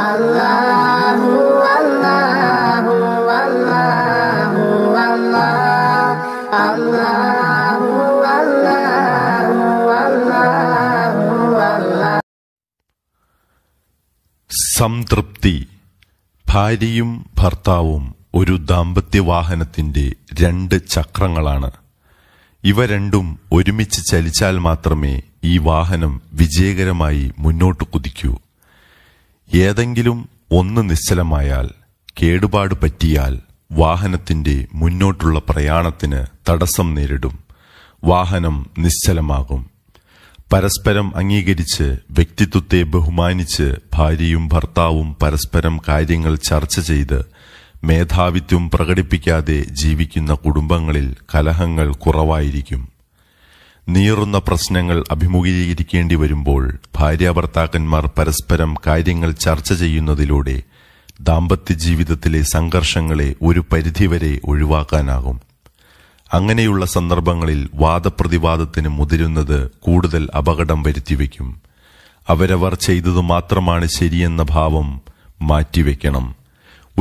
അല്ലാഹു അല്ലാഹു അല്ലാഹു അല്ലാഹു അല്ലാഹു അല്ലാഹു സംതൃപ്തി ഭാര്യയും ഭർത്താവും ഒരു ദാമ്പത്യ വാഹനത്തിന്റെ രണ്ട് ചക്രങ്ങളാണ് ഇവ രണ്ടും ഒരുമിച്ച് ചലിച്ചാൽ മാത്രമേ ഈ വാഹനം വിജയകരമായി മുന്നോട്ട് കുതിക്കൂ ഏതെങ്കിലും ഒന്ന് നിശ്ചലമായാൽ കേടുപാട് പറ്റിയാൽ വാഹനത്തിന്റെ മുന്നോട്ടുള്ള പ്രയാണത്തിന് തടസ്സം നേരിടും വാഹനം നിശ്ചലമാകും പരസ്പരം അംഗീകരിച്ച് വ്യക്തിത്വത്തെ ബഹുമാനിച്ച് ഭാര്യയും ഭർത്താവും പരസ്പരം കാര്യങ്ങൾ ചർച്ച ചെയ്ത് മേധാവിത്വം പ്രകടിപ്പിക്കാതെ ജീവിക്കുന്ന കുടുംബങ്ങളിൽ കലഹങ്ങൾ കുറവായിരിക്കും നീറുന്ന പ്രശ്നങ്ങൾ അഭിമുഖീകരിക്കേണ്ടി വരുമ്പോൾ ഭാര്യാഭർത്താക്കന്മാർ പരസ്പരം കാര്യങ്ങൾ ചർച്ച ചെയ്യുന്നതിലൂടെ ദാമ്പത്യ ജീവിതത്തിലെ സംഘർഷങ്ങളെ ഒരു പരിധിവരെ ഒഴിവാക്കാനാകും അങ്ങനെയുള്ള സന്ദർഭങ്ങളിൽ വാദപ്രതിവാദത്തിന് മുതിരുന്നത് കൂടുതൽ അപകടം വരുത്തിവെക്കും അവരവർ ചെയ്തതു മാത്രമാണ് ശരിയെന്ന ഭാവം മാറ്റിവെക്കണം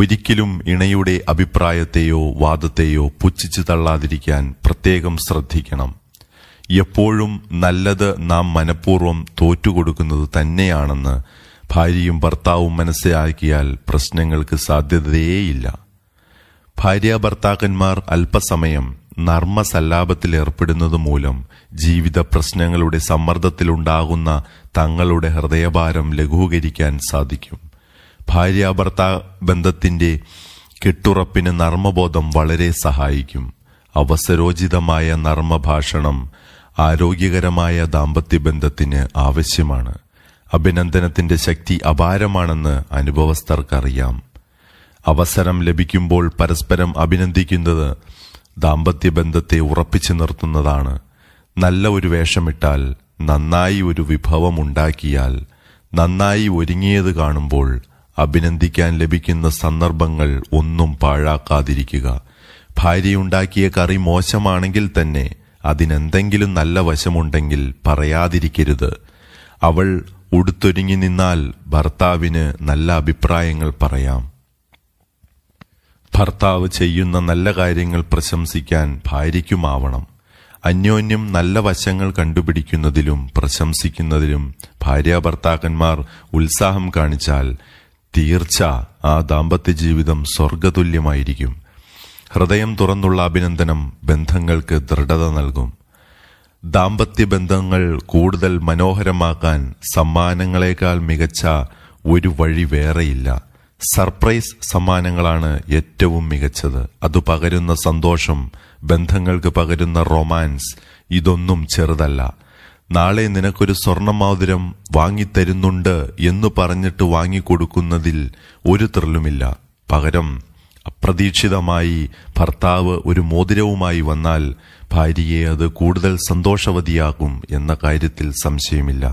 ഒരിക്കലും ഇണയുടെ അഭിപ്രായത്തെയോ വാദത്തെയോ പുച്ഛിച്ചു തള്ളാതിരിക്കാൻ പ്രത്യേകം ശ്രദ്ധിക്കണം എപ്പോഴും നല്ലത് നാം മനഃപൂർവ്വം തോറ്റുകൊടുക്കുന്നത് തന്നെയാണെന്ന് ഭാര്യയും ഭർത്താവും മനസ്സിലാക്കിയാൽ പ്രശ്നങ്ങൾക്ക് സാധ്യതയേയില്ല ഭാര്യ ഭർത്താക്കന്മാർ അല്പസമയം നർമ്മ നർമ്മസല്ലാപത്തിലേർപ്പെടുന്നത് മൂലം ജീവിത പ്രശ്നങ്ങളുടെ സമ്മർദ്ദത്തിലുണ്ടാകുന്ന തങ്ങളുടെ ഹൃദയഭാരം ലഘൂകരിക്കാൻ സാധിക്കും ഭാര്യ ഭർത്താ ബന്ധത്തിന്റെ കെട്ടുറപ്പിന് നർമ്മബോധം വളരെ സഹായിക്കും അവസരോചിതമായ നർമ്മഭാഷണം ആരോഗ്യകരമായ ദാമ്പത്യബന്ധത്തിന് ആവശ്യമാണ് അഭിനന്ദനത്തിന്റെ ശക്തി അപാരമാണെന്ന് അനുഭവസ്ഥർക്കറിയാം അവസരം ലഭിക്കുമ്പോൾ പരസ്പരം അഭിനന്ദിക്കുന്നത് ദാമ്പത്യബന്ധത്തെ ഉറപ്പിച്ചു നിർത്തുന്നതാണ് നല്ല ഒരു വേഷമിട്ടാൽ നന്നായി ഒരു ഉണ്ടാക്കിയാൽ നന്നായി ഒരുങ്ങിയത് കാണുമ്പോൾ അഭിനന്ദിക്കാൻ ലഭിക്കുന്ന സന്ദർഭങ്ങൾ ഒന്നും പാഴാക്കാതിരിക്കുക ഭാര്യയുണ്ടാക്കിയ കറി മോശമാണെങ്കിൽ തന്നെ അതിനെന്തെങ്കിലും നല്ല വശമുണ്ടെങ്കിൽ പറയാതിരിക്കരുത് അവൾ ഉടുത്തൊരുങ്ങി നിന്നാൽ ഭർത്താവിന് നല്ല അഭിപ്രായങ്ങൾ പറയാം ഭർത്താവ് ചെയ്യുന്ന നല്ല കാര്യങ്ങൾ പ്രശംസിക്കാൻ ഭാര്യയ്ക്കുമാവണം അന്യോന്യം നല്ല വശങ്ങൾ കണ്ടുപിടിക്കുന്നതിലും പ്രശംസിക്കുന്നതിലും ഭാര്യാഭർത്താക്കന്മാർ ഉത്സാഹം കാണിച്ചാൽ തീർച്ച ആ ദാമ്പത്യ ജീവിതം സ്വർഗതുല്യമായിരിക്കും ഹൃദയം തുറന്നുള്ള അഭിനന്ദനം ബന്ധങ്ങൾക്ക് ദൃഢത നൽകും ദാമ്പത്യ ബന്ധങ്ങൾ കൂടുതൽ മനോഹരമാക്കാൻ സമ്മാനങ്ങളെക്കാൾ മികച്ച ഒരു വഴി വേറെയില്ല സർപ്രൈസ് സമ്മാനങ്ങളാണ് ഏറ്റവും മികച്ചത് അത് പകരുന്ന സന്തോഷം ബന്ധങ്ങൾക്ക് പകരുന്ന റൊമാൻസ് ഇതൊന്നും ചെറുതല്ല നാളെ നിനക്കൊരു സ്വർണമാതിരം വാങ്ങിത്തരുന്നുണ്ട് എന്ന് പറഞ്ഞിട്ട് വാങ്ങിക്കൊടുക്കുന്നതിൽ ഒരു ത്രില്ലുമില്ല പകരം അപ്രതീക്ഷിതമായി ഭർത്താവ് ഒരു മോതിരവുമായി വന്നാൽ ഭാര്യയെ അത് കൂടുതൽ സന്തോഷവതിയാകും എന്ന കാര്യത്തിൽ സംശയമില്ല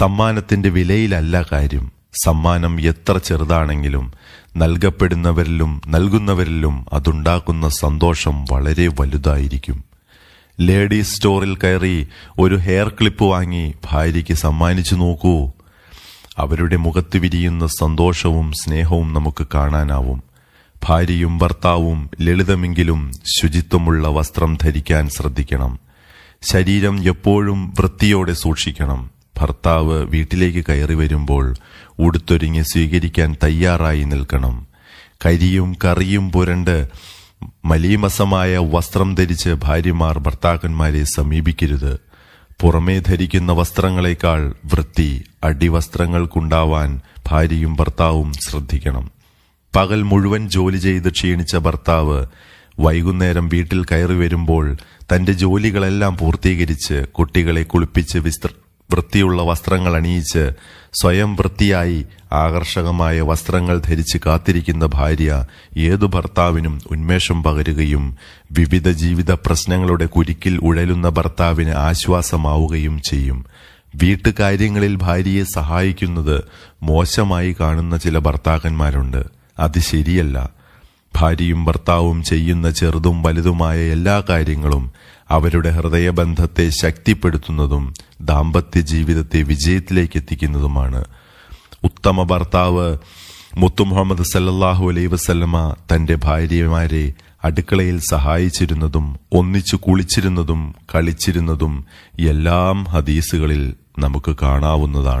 സമ്മാനത്തിന്റെ വിലയിലല്ല കാര്യം സമ്മാനം എത്ര ചെറുതാണെങ്കിലും നൽകപ്പെടുന്നവരിലും നൽകുന്നവരിലും അതുണ്ടാക്കുന്ന സന്തോഷം വളരെ വലുതായിരിക്കും ലേഡീസ് സ്റ്റോറിൽ കയറി ഒരു ഹെയർ ക്ലിപ്പ് വാങ്ങി ഭാര്യയ്ക്ക് സമ്മാനിച്ചു നോക്കൂ അവരുടെ മുഖത്ത് വിരിയുന്ന സന്തോഷവും സ്നേഹവും നമുക്ക് കാണാനാവും ഭാര്യയും ഭർത്താവും ലളിതമെങ്കിലും ശുചിത്വമുള്ള വസ്ത്രം ധരിക്കാൻ ശ്രദ്ധിക്കണം ശരീരം എപ്പോഴും വൃത്തിയോടെ സൂക്ഷിക്കണം ഭർത്താവ് വീട്ടിലേക്ക് കയറി വരുമ്പോൾ ഉടുത്തൊരുങ്ങി സ്വീകരിക്കാൻ തയ്യാറായി നിൽക്കണം കരിയും കറിയും പുരണ്ട് മലീമസമായ വസ്ത്രം ധരിച്ച് ഭാര്യമാർ ഭർത്താക്കന്മാരെ സമീപിക്കരുത് പുറമേ ധരിക്കുന്ന വസ്ത്രങ്ങളെക്കാൾ വൃത്തി അടിവസ്ത്രങ്ങൾക്കുണ്ടാവാൻ ഭാര്യയും ഭർത്താവും ശ്രദ്ധിക്കണം പകൽ മുഴുവൻ ജോലി ചെയ്ത് ക്ഷീണിച്ച ഭർത്താവ് വൈകുന്നേരം വീട്ടിൽ കയറി വരുമ്പോൾ തന്റെ ജോലികളെല്ലാം പൂർത്തീകരിച്ച് കുട്ടികളെ കുളിപ്പിച്ച് വിസ്തൃ വൃത്തിയുള്ള വസ്ത്രങ്ങൾ അണിയിച്ച് സ്വയം വൃത്തിയായി ആകർഷകമായ വസ്ത്രങ്ങൾ ധരിച്ച് കാത്തിരിക്കുന്ന ഭാര്യ ഏതു ഭർത്താവിനും ഉന്മേഷം പകരുകയും വിവിധ ജീവിത പ്രശ്നങ്ങളുടെ കുരുക്കിൽ ഉഴലുന്ന ഭർത്താവിന് ആശ്വാസമാവുകയും ചെയ്യും വീട്ടുകാര്യങ്ങളിൽ ഭാര്യയെ സഹായിക്കുന്നത് മോശമായി കാണുന്ന ചില ഭർത്താക്കന്മാരുണ്ട് അത് ശരിയല്ല ഭാര്യയും ഭർത്താവും ചെയ്യുന്ന ചെറുതും വലുതുമായ എല്ലാ കാര്യങ്ങളും അവരുടെ ഹൃദയബന്ധത്തെ ശക്തിപ്പെടുത്തുന്നതും ദാമ്പത്യ ജീവിതത്തെ വിജയത്തിലേക്ക് എത്തിക്കുന്നതുമാണ് ഉത്തമ ഭർത്താവ് മുത്തു മുഹമ്മദ് സല്ലാഹു അലൈ വസല്ലമ തന്റെ ഭാര്യമാരെ അടുക്കളയിൽ സഹായിച്ചിരുന്നതും ഒന്നിച്ചു കുളിച്ചിരുന്നതും കളിച്ചിരുന്നതും എല്ലാം ഹദീസുകളിൽ നമുക്ക് കാണാവുന്നതാണ്